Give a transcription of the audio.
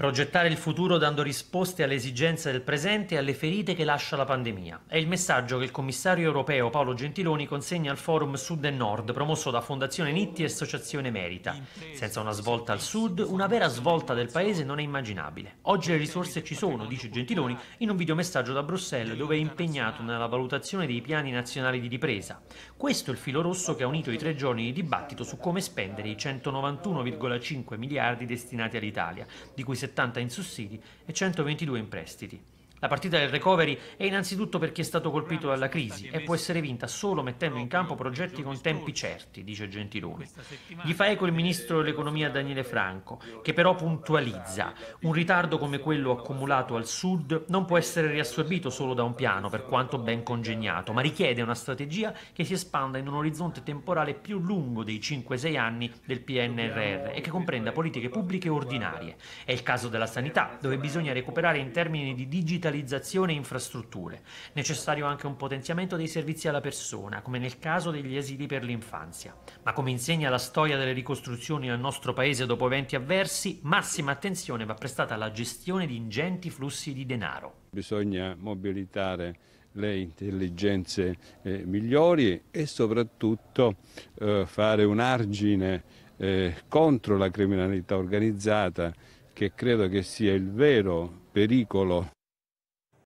Progettare il futuro dando risposte alle esigenze del presente e alle ferite che lascia la pandemia. È il messaggio che il commissario europeo Paolo Gentiloni consegna al forum Sud e Nord, promosso da Fondazione Nitti e Associazione Merita. Senza una svolta al Sud, una vera svolta del paese non è immaginabile. Oggi le risorse ci sono, dice Gentiloni, in un videomessaggio da Bruxelles dove è impegnato nella valutazione dei piani nazionali di ripresa. Questo è il filo rosso che ha unito i tre giorni di dibattito su come spendere i 191,5 miliardi destinati all'Italia, di cui 70 70 in sussidi e 122 in prestiti. La partita del recovery è innanzitutto per chi è stato colpito dalla crisi e può essere vinta solo mettendo in campo progetti con tempi certi, dice Gentiloni. Gli fa eco il ministro dell'economia Daniele Franco, che però puntualizza un ritardo come quello accumulato al sud non può essere riassorbito solo da un piano, per quanto ben congegnato, ma richiede una strategia che si espanda in un orizzonte temporale più lungo dei 5-6 anni del PNRR e che comprenda politiche pubbliche ordinarie. È il caso della sanità, dove bisogna recuperare in termini di digitalizzazione digitalizzazione e infrastrutture. Necessario anche un potenziamento dei servizi alla persona, come nel caso degli esili per l'infanzia. Ma come insegna la storia delle ricostruzioni nel nostro paese dopo eventi avversi, massima attenzione va prestata alla gestione di ingenti flussi di denaro. Bisogna mobilitare le intelligenze eh, migliori e soprattutto eh, fare un argine eh, contro la criminalità organizzata che credo che sia il vero pericolo